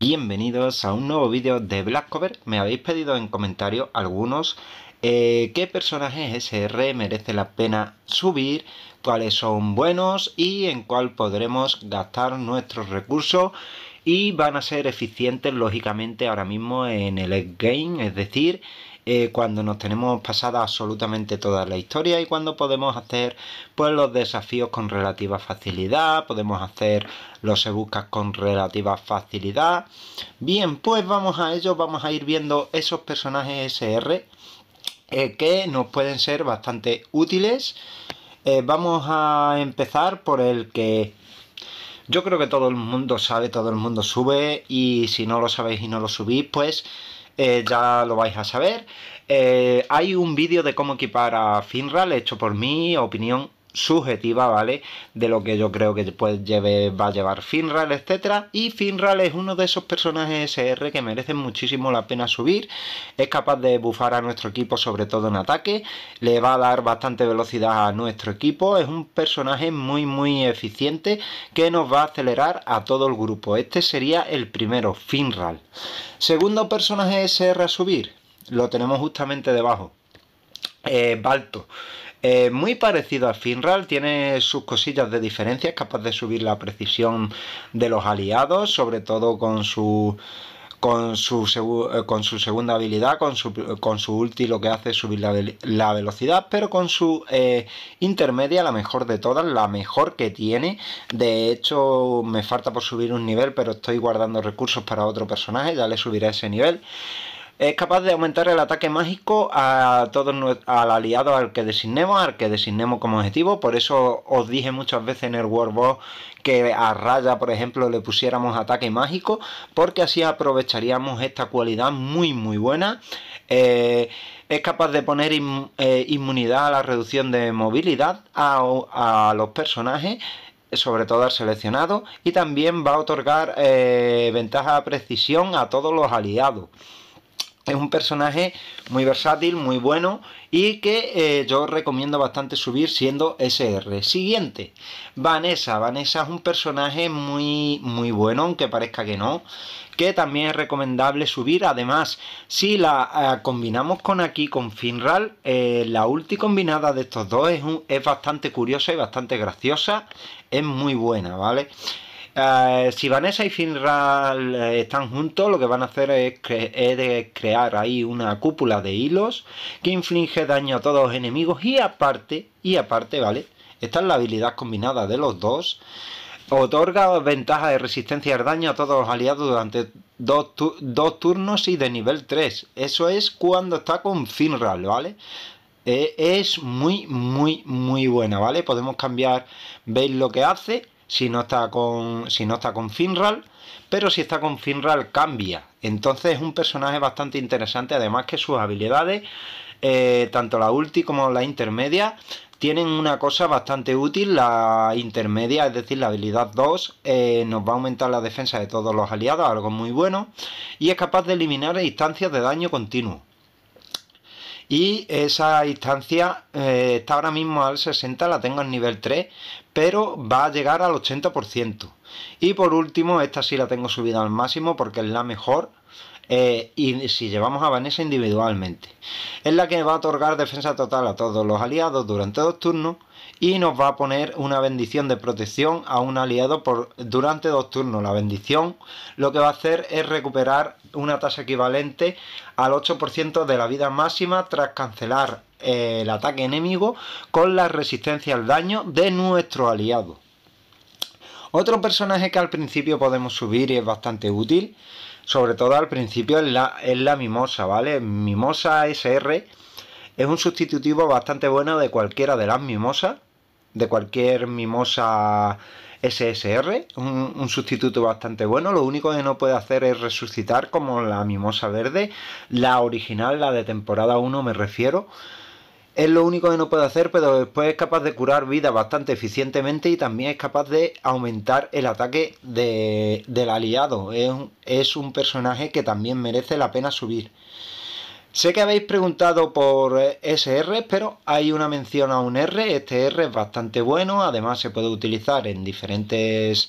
Bienvenidos a un nuevo vídeo de Black Cover. Me habéis pedido en comentarios algunos eh, qué personajes SR merece la pena subir, cuáles son buenos y en cuál podremos gastar nuestros recursos y van a ser eficientes lógicamente ahora mismo en el game, es decir, eh, cuando nos tenemos pasada absolutamente toda la historia y cuando podemos hacer pues los desafíos con relativa facilidad, podemos hacer los ebuscas con relativa facilidad. Bien, pues vamos a ello, vamos a ir viendo esos personajes SR eh, que nos pueden ser bastante útiles. Eh, vamos a empezar por el que yo creo que todo el mundo sabe, todo el mundo sube y si no lo sabéis y no lo subís, pues eh, ya lo vais a saber. Eh, hay un vídeo de cómo equipar a Finral hecho por mi opinión subjetiva, ¿vale? De lo que yo creo que va a llevar Finral, etcétera. Y Finral es uno de esos personajes SR que merecen muchísimo la pena subir. Es capaz de bufar a nuestro equipo, sobre todo en ataque. Le va a dar bastante velocidad a nuestro equipo. Es un personaje muy, muy eficiente que nos va a acelerar a todo el grupo. Este sería el primero, Finral. Segundo personaje SR a subir. Lo tenemos justamente debajo. Eh, Balto. Eh, muy parecido al Finral, tiene sus cosillas de diferencia, es capaz de subir la precisión de los aliados, sobre todo con su con su, eh, con su segunda habilidad, con su, con ulti lo que hace es subir la, velocidad, pero con su eh, intermedia, la mejor de todas, la mejor que tiene. De hecho, me falta por subir un nivel, pero estoy guardando recursos para otro personaje, ya le subiré ese nivel es capaz de aumentar el ataque mágico a todos al aliado al que designemos, al que designemos como objetivo. Por eso os dije muchas veces en el Warboss que a Raya, por ejemplo, le pusiéramos ataque mágico, porque así aprovecharíamos esta cualidad muy, muy buena. Eh, es capaz de poner eh, inmunidad a la reducción de movilidad a, los personajes sobre todo al seleccionado y también va a otorgar eh, ventaja a precisión a todos los aliados. Es un personaje muy versátil, muy bueno y que eh, yo recomiendo bastante subir siendo SR. Siguiente, Vanessa. Vanessa es un personaje muy, muy bueno, aunque parezca que no, que también es recomendable subir. Además, si la eh, combinamos con aquí, con Finral, eh, la ulti combinada de estos dos es, es bastante curiosa y bastante graciosa. Es muy buena, ¿vale? vale eh, si Vanessa y Finral eh, están juntos, lo que van a hacer es, crear ahí una cúpula de hilos que inflige daño a todos los enemigos y aparte, y aparte, ¿vale? Esta es la habilidad combinada de los dos. Otorga ventaja de resistencia al daño a todos los aliados durante dos, turnos y de nivel 3. Eso es cuando está con Finral, ¿vale? Eh, es muy, muy, muy buena, ¿vale? Podemos cambiar, veis lo que hace si no está con, si no está con Finral, pero si está con Finral cambia. Entonces es un personaje bastante interesante, además que sus habilidades, eh, tanto la ulti como la intermedia, tienen una cosa bastante útil, la intermedia, es decir, la habilidad 2, eh, nos va a aumentar la defensa de todos los aliados, algo muy bueno, y es capaz de eliminar instancias de daño continuo y esa instancia eh, está ahora mismo al 60, la tengo en nivel 3, pero va a llegar al 80%. Y por último, esta sí la tengo subida al máximo porque es la mejor. Eh, y si llevamos a Vanessa individualmente, es la que va a otorgar defensa total a todos los aliados durante dos turnos y nos va a poner una bendición de protección a un aliado por, durante dos turnos. La bendición lo que va a hacer es recuperar una tasa equivalente al 8% de la vida máxima tras cancelar eh, el ataque enemigo con la resistencia al daño de nuestro aliado. Otro personaje que al principio podemos subir y es bastante útil, sobre todo al principio, es la, es la Mimosa, ¿vale? Mimosa SR es un sustitutivo bastante bueno de cualquiera de las mimosas de cualquier mimosa SSR, un, sustituto bastante bueno. Lo único que no puede hacer es resucitar como la mimosa verde, la original, la de temporada 1 me refiero. Es lo único que no puede hacer, pero después es capaz de curar vida bastante eficientemente y también es capaz de aumentar el ataque del aliado. Es, es un personaje que también merece la pena subir. Sé que habéis preguntado por eh, SR, pero hay una mención a un R. Este R es bastante bueno, además se puede utilizar en diferentes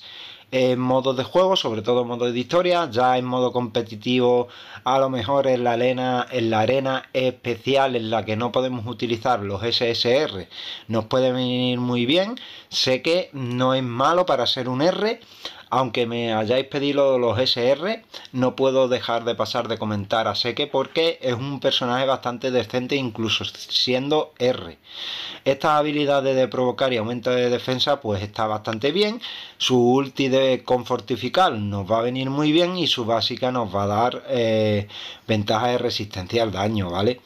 eh, modos de juego, sobre todo en modo de historia. Ya en modo competitivo, a lo mejor en la arena, en la arena especial en la que no podemos utilizar los SSR, nos puede venir muy bien. Sé que no es malo para ser un R. Aunque me hayáis pedido los SR, no puedo dejar de pasar de comentar a Seque porque es un personaje bastante decente incluso siendo R. Estas habilidades de provocar y aumento de defensa pues está bastante bien. Su ulti de confortificar nos va a venir muy bien y su básica nos va a dar eh, ventaja de resistencia al daño, ¿vale?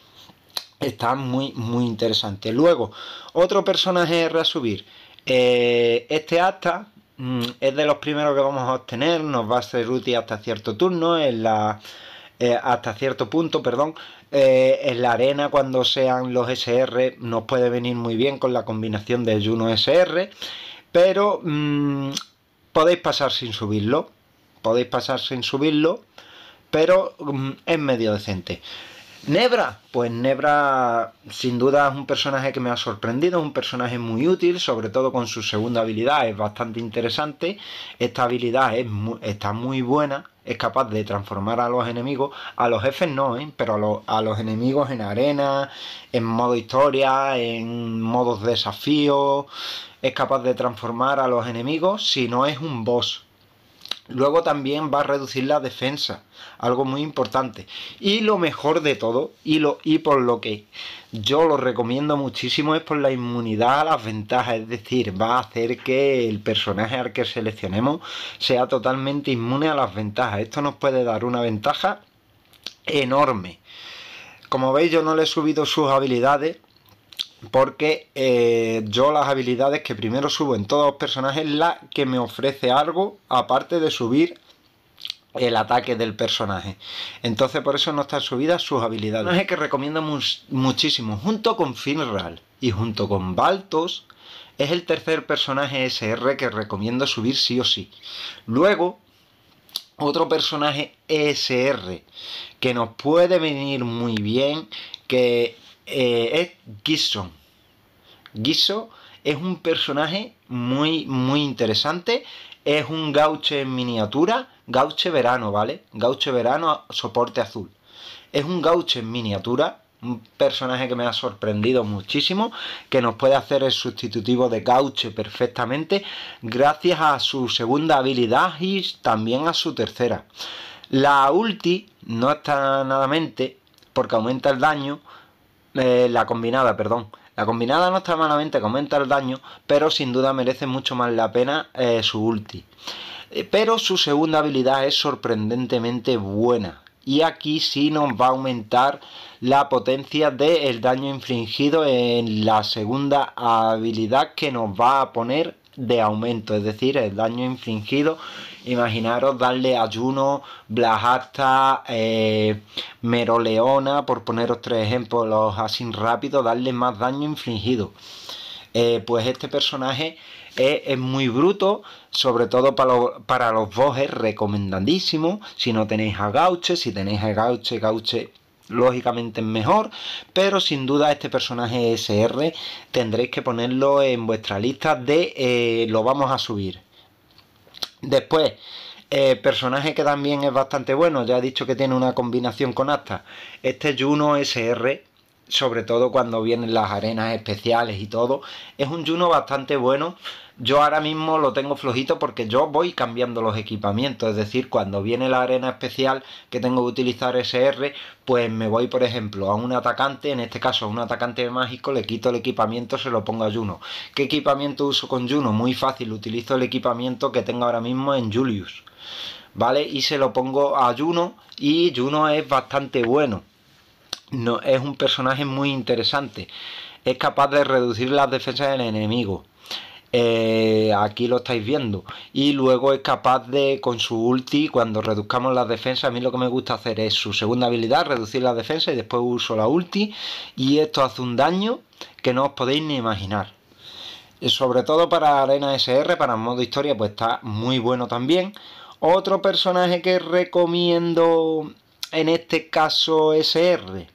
Está muy, muy interesante. Luego, otro personaje R a subir. Eh, este acta Mm, es de los primeros que vamos a obtener, nos va a ser útil hasta cierto turno, eh, hasta cierto punto, perdón. Eh, en la arena, cuando sean los SR, nos puede venir muy bien con la combinación de Juno SR, pero mm, podéis pasar sin subirlo. Podéis pasar sin subirlo, pero mm, es medio decente. Nebra, pues Nebra sin duda es un personaje que me ha sorprendido, es un personaje muy útil, sobre todo con su segunda habilidad, es bastante interesante, esta habilidad es está muy buena, es capaz de transformar a los enemigos, a los jefes no, ¿eh? pero a los, a los enemigos en arena, en modo historia, en modos desafío, es capaz de transformar a los enemigos si no es un boss, Luego también va a reducir la defensa, algo muy importante. Y lo mejor de todo, y, lo, y por lo que yo lo recomiendo muchísimo, es por la inmunidad a las ventajas. Es decir, va a hacer que el personaje al que seleccionemos sea totalmente inmune a las ventajas. Esto nos puede dar una ventaja enorme. Como veis, yo no le he subido sus habilidades porque eh, yo las habilidades que primero subo en todos los personajes, Es la que me ofrece algo, aparte de subir el ataque del personaje. Entonces por eso no están subidas sus habilidades. Un personaje que recomiendo muchísimo, junto con Finral y junto con Baltos, es el tercer personaje SR que recomiendo subir sí o sí. Luego, otro personaje SR que nos puede venir muy bien, que eh, es Gisson. Giso es un personaje muy, muy interesante. Es un gauche en miniatura, gauche verano, ¿vale? Gauche verano, soporte azul. Es un gauche en miniatura, un personaje que me ha sorprendido muchísimo, que nos puede hacer el sustitutivo de Gauche perfectamente, gracias a su segunda habilidad y también a su tercera. La ulti no está nada mente, porque aumenta el daño, eh, la combinada, perdón. La combinada no está malamente, aumenta el daño, pero sin duda merece mucho más la pena eh, su ulti. Eh, pero su segunda habilidad es sorprendentemente buena. Y aquí sí nos va a aumentar la potencia del daño infligido en la segunda habilidad que nos va a poner de aumento, es decir, el daño infligido Imaginaros darle ayuno, blajasta, eh, meroleona, por poneros tres ejemplos así rápido, darle más daño infligido. Eh, pues este personaje es, muy bruto, sobre todo para, los para los recomendadísimo. Si no tenéis a Gauche, si tenéis a Gauche, Gauche lógicamente es mejor, pero sin duda este personaje SR tendréis que ponerlo en vuestra lista de eh, lo vamos a subir. Después, eh, personaje que también es bastante bueno, ya he dicho que tiene una combinación con Asta. Este Juno SR, sobre todo cuando vienen las arenas especiales y todo, es un Juno bastante bueno yo ahora mismo lo tengo flojito porque yo voy cambiando los equipamientos, es decir, cuando viene la arena especial que tengo que utilizar SR, pues me voy, por ejemplo, a un atacante, en este caso a un atacante mágico, le quito el equipamiento, se lo pongo a Juno. ¿Qué equipamiento uso con Juno? Muy fácil, utilizo el equipamiento que tengo ahora mismo en Julius, ¿vale? Y se lo pongo a Juno y Juno es bastante bueno. No, es un personaje muy interesante. Es capaz de reducir las defensas del enemigo eh, aquí lo estáis viendo. Y luego es capaz de, con su ulti, cuando reduzcamos las defensas, a mí lo que me gusta hacer es su segunda habilidad, reducir la defensa y después uso la ulti. Y esto hace un daño que no os podéis ni imaginar. Eh, sobre todo para Arena SR, para modo historia, pues está muy bueno también. Otro personaje que recomiendo en este caso SR,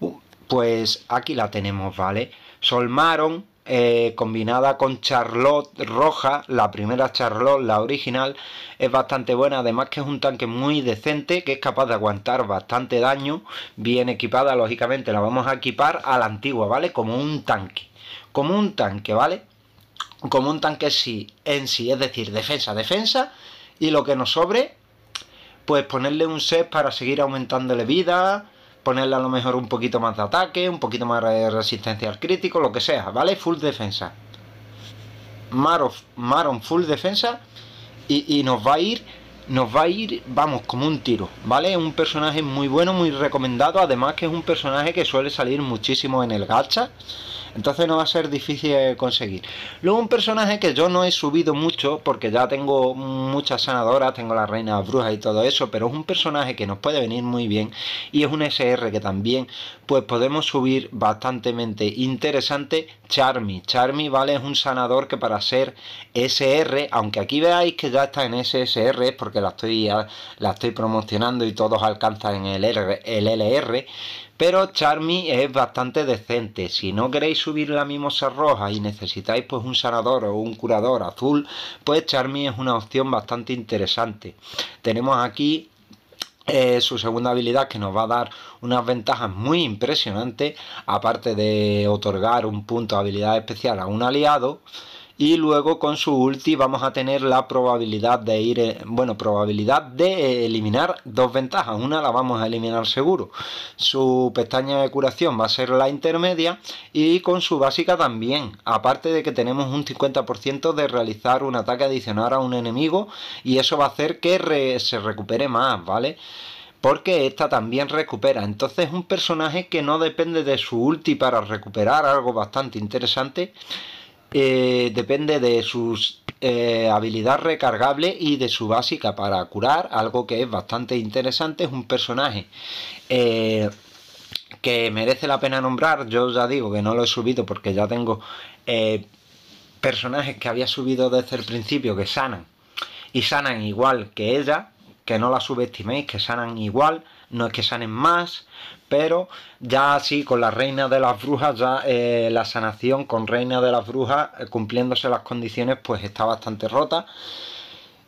uh, pues aquí la tenemos, ¿vale? Solmaron, eh, combinada con Charlotte roja, la primera Charlotte, la original, es bastante buena, además que es un tanque muy decente, que es capaz de aguantar bastante daño, bien equipada, lógicamente la vamos a equipar a la antigua, ¿vale? Como un tanque, como un tanque, ¿vale? Como un tanque sí, en sí, es decir, defensa, defensa, y lo que nos sobre, pues ponerle un set para seguir aumentándole vida, ponerle a lo mejor un poquito más de ataque, un poquito más de resistencia al crítico, lo que sea, ¿vale? Full defensa. Maron, Maron full defensa y, y, nos va a ir, nos va a ir, vamos, como un tiro, ¿vale? Un personaje muy bueno, muy recomendado, además que es un personaje que suele salir muchísimo en el gacha. Entonces no va a ser difícil eh, conseguir. Luego un personaje que yo no he subido mucho porque ya tengo muchas sanadoras, tengo la reina bruja y todo eso, pero es un personaje que nos puede venir muy bien y es un SR que también pues podemos subir bastante interesante. Charmy, Charmy vale es un sanador que para ser SR, aunque aquí veáis que ya está en SSR porque la estoy ah, la estoy promocionando y todos alcanzan el LR, pero Charmy es bastante decente. Si no queréis subir la mimosa roja y necesitáis pues un sanador o un curador azul, pues Charmy es una opción bastante interesante. Tenemos aquí eh, su segunda habilidad que nos va a dar unas ventajas muy impresionantes, aparte de otorgar un punto de habilidad especial a un aliado, y luego con su ulti vamos a tener la probabilidad de ir, eh, bueno, probabilidad de eh, eliminar dos ventajas. Una la vamos a eliminar seguro. Su pestaña de curación va a ser la intermedia y con su básica también. Aparte de que tenemos un 50% de realizar un ataque adicional a un enemigo y eso va a hacer que se recupere más, ¿vale? porque esta también recupera. Entonces un personaje que no depende de su ulti para recuperar algo bastante interesante. Eh, depende de sus habilidades eh, habilidad recargable y de su básica para curar, algo que es bastante interesante, es un personaje. Eh, que merece la pena nombrar, yo ya digo que no lo he subido porque ya tengo personajes que había subido desde el principio que sanan y sanan igual que ella que no la subestiméis, que sanan igual, no es que sanen más, pero ya así con la reina de las brujas, ya eh, la sanación con reina de las brujas, eh, cumpliéndose las condiciones, pues está bastante rota.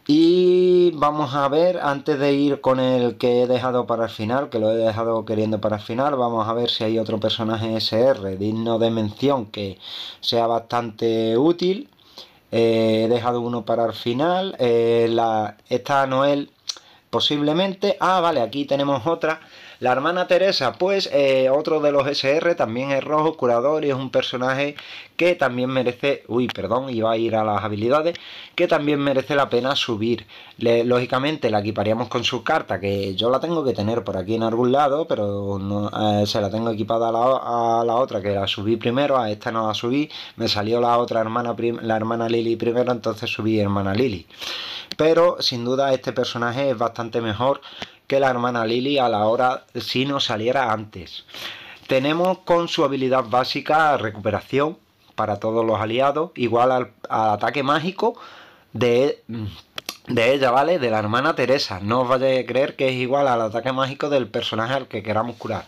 Y vamos a ver, antes de ir con el que he dejado para el final, que lo he dejado queriendo para el final, vamos a ver si hay otro personaje SR digno de mención que sea bastante útil. Eh, he dejado uno para el final. la, esta Noel posiblemente. Ah, vale, aquí tenemos otra la hermana Teresa, pues eh, otro de los SR, también es rojo, curador y es un personaje que también merece, uy, perdón, iba a ir a las habilidades, que también merece la pena subir. lógicamente la equiparíamos con su carta, que yo la tengo que tener por aquí en algún lado, pero no, eh, se la tengo equipada a la, otra, que la subí primero, a esta no la subí, me salió la otra hermana, la hermana Lily primero, entonces subí hermana Lily. Pero sin duda este personaje es bastante mejor que la hermana Lily a la hora si no saliera antes. Tenemos con su habilidad básica recuperación para todos los aliados, igual al, ataque mágico de, de ella, ¿vale? De la hermana Teresa. No os vayáis a creer que es igual al ataque mágico del personaje al que queramos curar.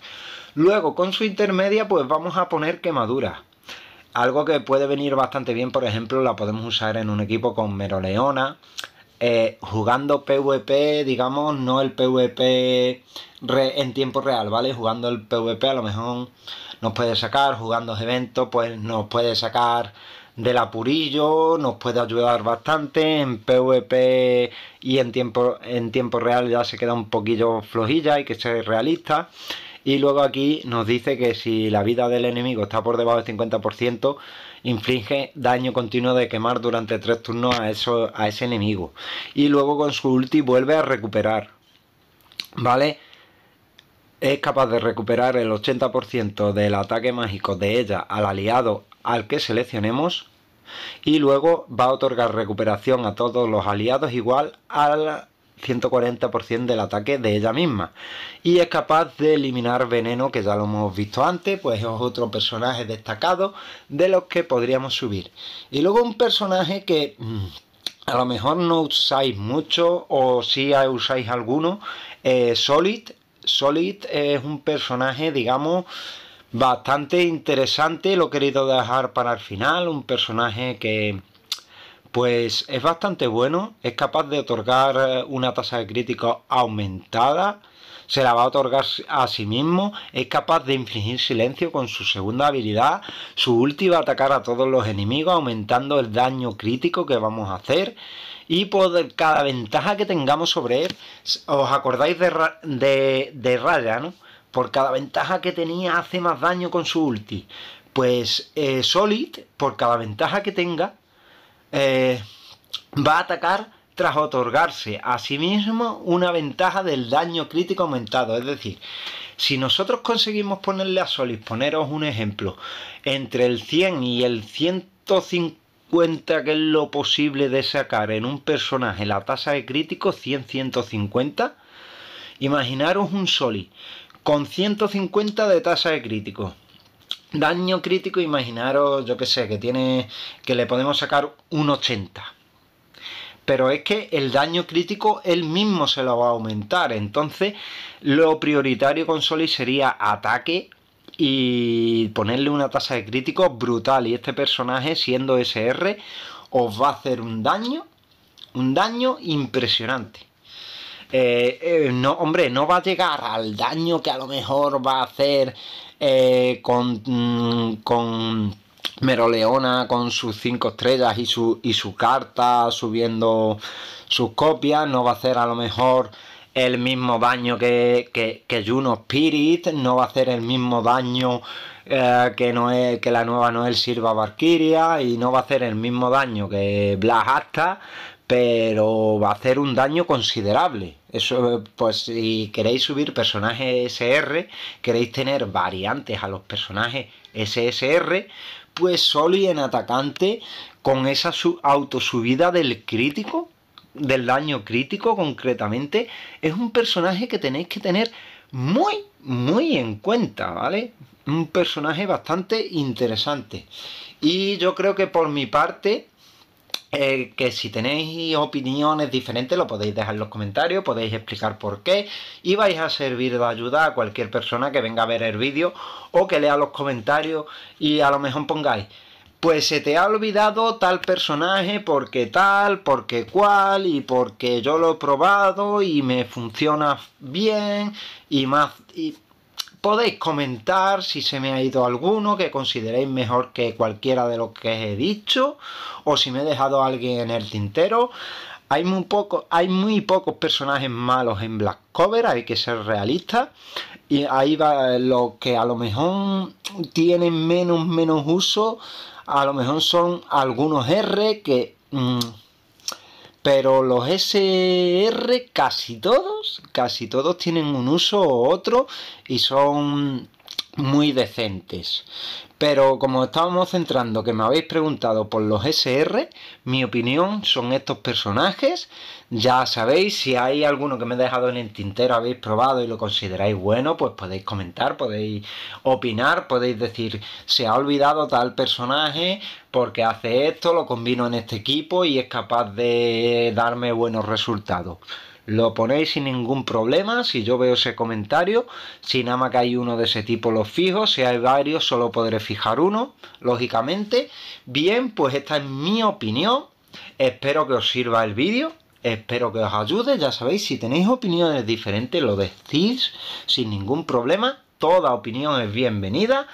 Luego, con su intermedia, pues vamos a poner quemadura Algo que puede venir bastante bien, por ejemplo, la podemos usar en un equipo con Meroleona, eh, jugando PvP, digamos, no el PvP en tiempo real, ¿vale? Jugando el PvP a lo mejor nos puede sacar, jugando eventos, pues nos puede sacar del apurillo, nos puede ayudar bastante en PvP y en tiempo, en tiempo real ya se queda un poquillo flojilla, y que ser realista. Y luego aquí nos dice que si la vida del enemigo está por debajo del 50%, inflige daño continuo de quemar durante tres turnos a, eso, a ese enemigo. Y luego con su ulti vuelve a recuperar. ¿Vale? Es capaz de recuperar el 80% del ataque mágico de ella al aliado al que seleccionemos. Y luego va a otorgar recuperación a todos los aliados igual al 140% del ataque de ella misma. Y es capaz de eliminar veneno, que ya lo hemos visto antes, pues es otro personaje destacado de los que podríamos subir. Y luego un personaje que mm, a lo mejor no usáis mucho o si usáis alguno, eh, Solid. Solid es un personaje, digamos, bastante interesante, lo he querido dejar para el final, un personaje que pues es bastante bueno, es capaz de otorgar eh, una tasa de crítico aumentada, se la va a otorgar a sí mismo, es capaz de infligir silencio con su segunda habilidad, su ulti va a atacar a todos los enemigos aumentando el daño crítico que vamos a hacer y por cada ventaja que tengamos sobre él, os acordáis de, Raya, ¿no? Por cada ventaja que tenía hace más daño con su ulti. Pues eh, Solid, por cada ventaja que tenga, eh, va a atacar tras otorgarse a sí mismo una ventaja del daño crítico aumentado. Es decir, si nosotros conseguimos ponerle a Solis, poneros un ejemplo, entre el 100 y el 150 que es lo posible de sacar en un personaje la tasa de crítico 100-150, imaginaros un Solis con 150 de tasa de crítico Daño crítico, imaginaros, yo que sé, que tiene. que le podemos sacar un 80. Pero es que el daño crítico él mismo se lo va a aumentar. Entonces, lo prioritario con Soli sería ataque y ponerle una tasa de crítico brutal. Y este personaje, siendo SR, os va a hacer un daño. Un daño impresionante. Eh, eh, no, hombre, no va a llegar al daño que a lo mejor va a hacer eh, con, mm, con Meroleona con sus 5 estrellas y su, y su carta subiendo sus copias. No va a hacer a lo mejor el mismo daño que, que, Juno Spirit. No va a hacer el mismo daño que, que la nueva Noel Sirva Valkyria. Y no va a hacer el mismo daño que Blas Asta pero va a hacer un daño considerable. Eso, pues si queréis subir personajes SR, queréis tener variantes a los personajes SSR, pues solo y en atacante con esa autosubida del crítico, del daño crítico concretamente, es un personaje que tenéis que tener muy, muy en cuenta, ¿vale? Un personaje bastante interesante. Y yo creo que por mi parte, eh, que si tenéis opiniones diferentes lo podéis dejar en los comentarios, podéis explicar por qué y vais a servir de ayuda a cualquier persona que venga a ver el vídeo o que lea los comentarios y a lo mejor pongáis pues se te ha olvidado tal personaje porque tal, porque cual y porque yo lo he probado y me funciona bien y más y Podéis comentar si se me ha ido alguno que consideréis mejor que cualquiera de los que he dicho o si me he dejado alguien en el tintero. Hay muy, poco, hay muy pocos personajes malos en Black Cover, hay que ser realistas. Y ahí va lo que a lo mejor tienen menos, menos uso, a lo mejor son algunos R que mm, pero los SR casi todos, casi todos tienen un uso u otro y son muy decentes. Pero como estábamos centrando, que me habéis preguntado por los SR, mi opinión son estos personajes. Ya sabéis, si hay alguno que me he dejado en el tintero, habéis probado y lo consideráis bueno, pues podéis comentar, podéis opinar, podéis decir, se ha olvidado tal personaje porque hace esto, lo combino en este equipo y es capaz de darme buenos resultados lo ponéis sin ningún problema. Si yo veo ese comentario, si nada más que hay uno de ese tipo, lo fijo. Si hay varios, solo podré fijar uno, lógicamente. Bien, pues esta es mi opinión. Espero que os sirva el vídeo. Espero que os ayude. Ya sabéis, si tenéis opiniones diferentes, lo decís sin ningún problema. Toda opinión es bienvenida.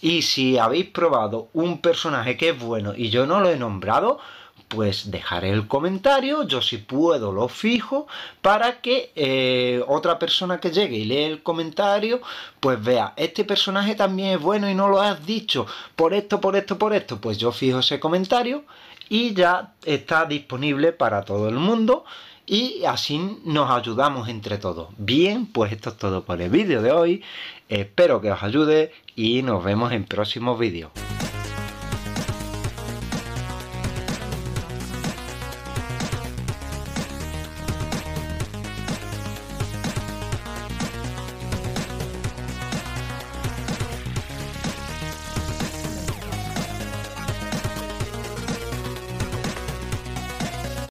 Y si habéis probado un personaje que es bueno y yo no lo he nombrado, pues dejaré el comentario, yo si puedo lo fijo, para que eh, otra persona que llegue y lee el comentario, pues vea, este personaje también es bueno y no lo has dicho, por esto, por esto, por esto, pues yo fijo ese comentario y ya está disponible para todo el mundo y así nos ayudamos entre todos. Bien, pues esto es todo por el vídeo de hoy, espero que os ayude y nos vemos en próximos vídeos.